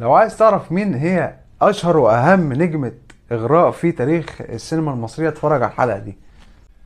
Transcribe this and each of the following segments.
لو عايز تعرف مين هي اشهر واهم نجمه اغراء في تاريخ السينما المصريه اتفرج على الحلقه دي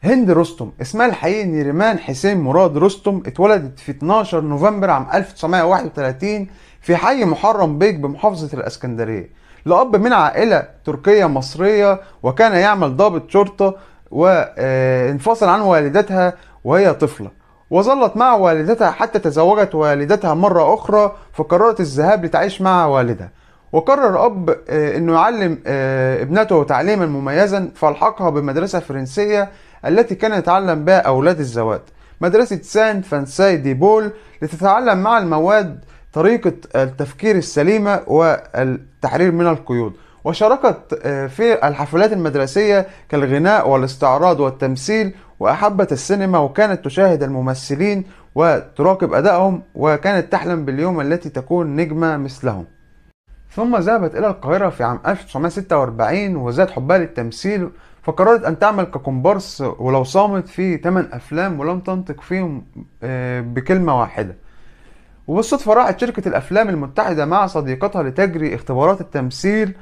هند رستم اسمها الحقيقي نيرمان حسين مراد رستم اتولدت في 12 نوفمبر عام 1931 في حي محرم بيك بمحافظة الاسكندرية لأب من عائلة تركية مصرية وكان يعمل ضابط شرطة وانفصل آه، عن والدتها وهي طفلة وظلت مع والدتها حتى تزوجت والدتها مرة أخرى فقررت الذهاب لتعيش مع والدها وقرر أب آه، أنه يعلم آه، ابنته تعليما مميزا فالحقها بمدرسة فرنسية التي كان يتعلم بها أولاد الزواج مدرسة سان فانساي دي بول لتتعلم مع المواد طريقة التفكير السليمة والتحرير من القيود وشاركت آه، في الحفلات المدرسية كالغناء والاستعراض والتمثيل وأحبت السينما وكانت تشاهد الممثلين وتراقب أدائهم وكانت تحلم باليوم التي تكون نجمة مثلهم ثم ذهبت إلى القاهرة في عام 1946 وزاد حبها للتمثيل فقررت أن تعمل ككومبارس ولو صامت في 8 أفلام ولم تنطق فيهم آه، بكلمة واحدة وبالصدفة راحت شركة الأفلام المتحدة مع صديقتها لتجري اختبارات التمثيل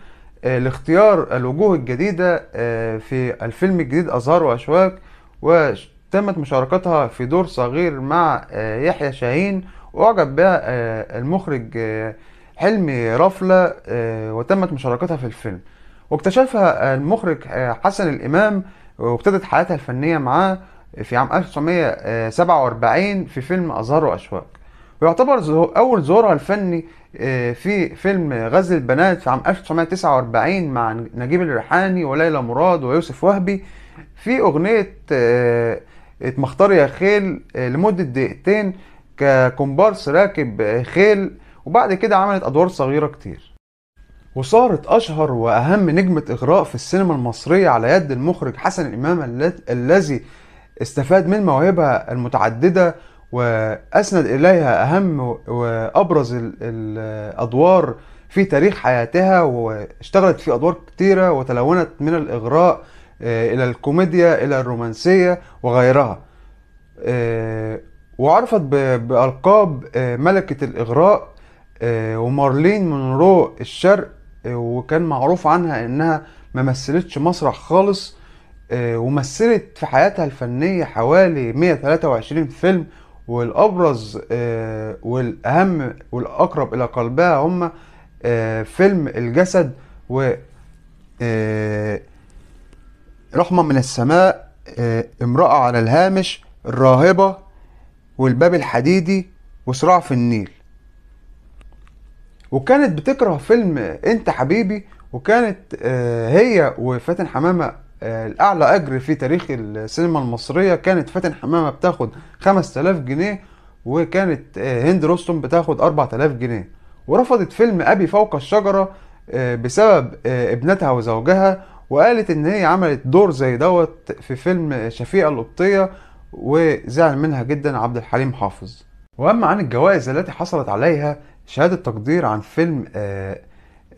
آه، لاختيار الوجوه الجديدة آه، في الفيلم الجديد أزهار وأشواك وتمت مشاركتها في دور صغير مع آه، يحيى شاهين واعجب بها آه، المخرج آه، حلمي رفلة وتمت مشاركتها في الفيلم واكتشفها المخرج حسن الإمام وابتدت حياتها الفنية معاه في عام 1947 في فيلم أزهار وأشواق ويعتبر أول ظهورها الفني في فيلم غزل البنات في عام 1949 مع نجيب الريحاني وليلى مراد ويوسف وهبي في اغنيه آه، اتمختار يا خيل آه، لمده دقيقتين ككومبارس راكب آه، خيل وبعد كده عملت ادوار صغيره كتير وصارت اشهر واهم نجمه اغراء في السينما المصريه على يد المخرج حسن امام الذي استفاد من مواهبها المتعدده واسند اليها اهم وابرز الادوار في تاريخ حياتها واشتغلت في ادوار كتيره وتلونت من الاغراء آه، الى الكوميديا الى الرومانسيه وغيرها آه، وعرفت بألقاب آه، ملكة الإغراء ومارلين مونرو الشرق وكان معروف عنها إنها ما مثلتش مسرح خالص ومثلت في حياتها الفنية حوالي 123 فيلم والأبرز والأهم والأقرب إلى قلبها هما فيلم الجسد و رحمة من السماء آه، امرأة على الهامش الراهبة والباب الحديدي وصراع في النيل وكانت بتكره فيلم انت حبيبي وكانت آه، هي وفاتن حمامة آه، الاعلى اجر في تاريخ السينما المصرية كانت فاتن حمامة بتاخد تلاف جنيه وكانت هند رستم بتاخد تلاف جنيه ورفضت فيلم ابي فوق الشجرة بسبب ابنتها وزوجها وقالت ان هي عملت دور زي دوت في فيلم شفيقة القبطية وزعل منها جدا عبد الحليم حافظ واما عن الجوائز التي حصلت عليها شهادة تقدير عن فيلم آه،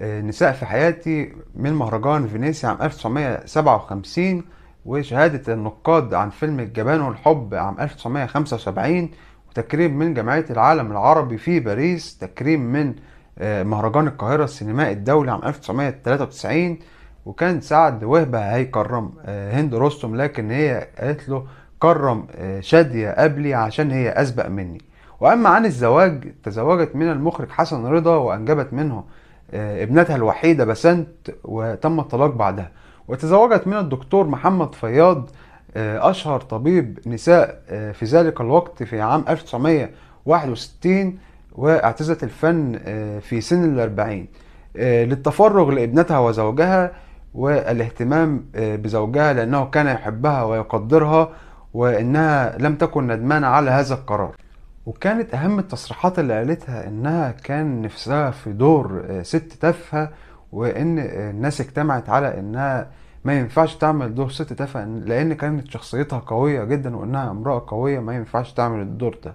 آه، نساء في حياتي من مهرجان فينيسيا عام 1957 وشهادة النقاد عن فيلم الجبان والحب عام 1975 وتكريم من جمعية العالم العربي في باريس تكريم من آه، مهرجان القاهرة السينمائي الدولي عام 1993 وكان سعد وهبة هيكرم آه، هند رستم لكن هي قالت له كرم آه، شادية قبلي عشان هي أسبق مني وأما عن الزواج تزوجت من المخرج حسن رضا وأنجبت منه آه، ابنتها الوحيدة بسنت وتم الطلاق بعدها وتزوجت من الدكتور محمد فياض أشهر طبيب نساء في ذلك الوقت في عام 1961 واعتزت الفن في سن الأربعين للتفرغ لابنتها وزوجها والاهتمام آه، بزوجها لأنه كان يحبها ويقدرها وإنها لم تكن ندمانة على هذا القرار وكانت أهم التصريحات اللي قالتها إنها كان نفسها في دور آه، ست تافهة وإن آه، الناس اجتمعت على إنها ما ينفعش تعمل دور ست تافهة لأن كانت شخصيتها قوية جدا وإنها امرأة قوية ما ينفعش تعمل الدور ده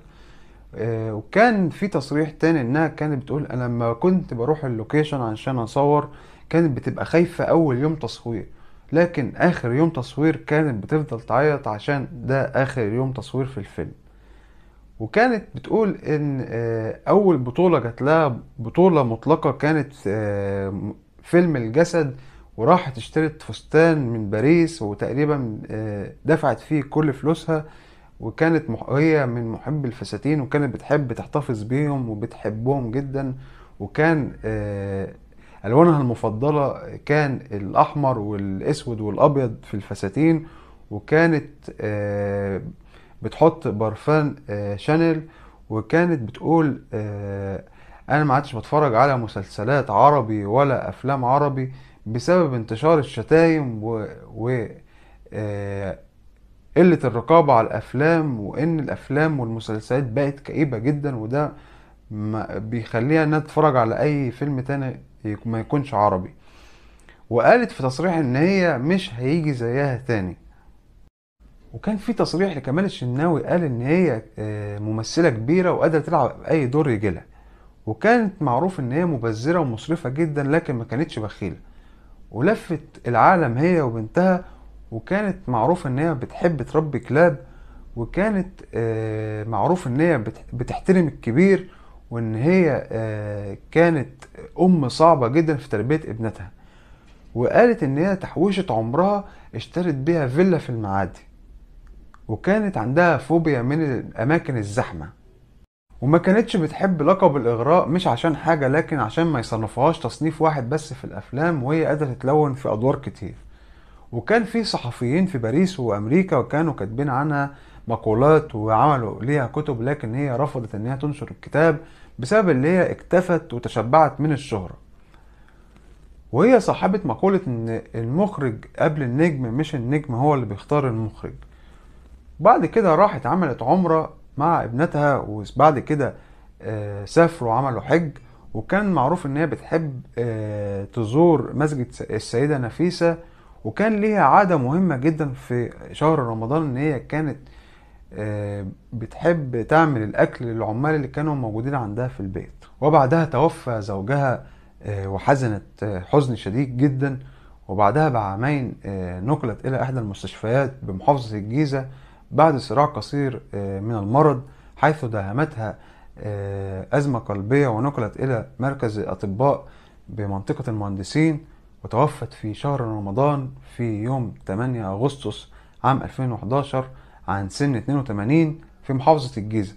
وكان في تصريح تاني إنها كانت بتقول أنا لما كنت بروح اللوكيشن عشان أصور كانت بتبقى خايفة أول يوم تصوير لكن آخر يوم تصوير كانت بتفضل تعيط عشان ده آخر يوم تصوير في الفيلم وكانت بتقول إن آه، أول بطولة جات لها بطولة مطلقة كانت آه، فيلم الجسد وراحت اشترت فستان من باريس وتقريبا آه، دفعت فيه كل فلوسها وكانت هي من محب الفساتين وكانت بتحب تحتفظ بيهم وبتحبهم جدا وكان الوانها المفضله كان الاحمر والاسود والابيض في الفساتين وكانت آه، بتحط برفان آه، شانيل وكانت بتقول آه، انا ما عادش بتفرج على مسلسلات عربي ولا افلام عربي بسبب انتشار الشتايم و, و... قلة الرقابة على الأفلام وإن الأفلام والمسلسلات بقت كئيبة جدا وده بيخليها إنها تتفرج على أي فيلم تاني ما يكونش عربي وقالت في تصريح ان هي مش هيجي زيها تاني وكان في تصريح لكمال الشناوي قال ان هي آه، ممثله كبيره وقادره تلعب اي دور يجيلها وكانت معروف ان هي مبذره ومصرفه جدا لكن ما كانتش بخيله ولفت العالم هي وبنتها وكانت معروف ان هي بتحب تربي كلاب وكانت آه، معروف ان هي بتحترم الكبير وان هي آه، كانت ام صعبه جدا في تربيه ابنتها وقالت ان هي تحويشه عمرها اشترت بيها فيلا في المعادي وكانت عندها فوبيا من الاماكن الزحمه وما كانتش بتحب لقب الاغراء مش عشان حاجه لكن عشان ما يصنفوهاش تصنيف واحد بس في الافلام وهي قادره تتلون في ادوار كتير وكان في صحفيين في باريس وامريكا وكانوا كاتبين عنها مقولات وعملوا ليها كتب لكن هي رفضت ان هي تنشر الكتاب بسبب ان هي اكتفت وتشبعت من الشهرة وهي صاحبة مقولة ان المخرج قبل النجم مش النجم هو اللي بيختار المخرج بعد كده راحت عملت عمرة مع ابنتها وبعد كده آه، سافروا عملوا حج وكان معروف ان هي بتحب آه، تزور مسجد السيدة نفيسة وكان ليها عادة مهمة جدا في شهر رمضان ان هي كانت آه، بتحب تعمل الأكل للعمال اللي كانوا موجودين عندها في البيت وبعدها توفى زوجها آه، وحزنت آه، حزن شديد جدا وبعدها بعامين نقلت إلى إحدى المستشفيات بمحافظة الجيزة بعد صراع قصير من المرض حيث داهمتها أزمة قلبية ونقلت إلى مركز الأطباء بمنطقة المهندسين وتوفت في شهر رمضان في يوم 8 أغسطس عام 2011 عن سن 82 في محافظة الجيزة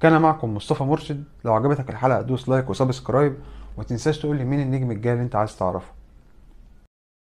كان معكم مصطفى مرشد لو عجبتك الحلقة دوس لايك وسبسكرايب وتنساش تقولي مين النجم الجاي اللي انت عايز تعرفه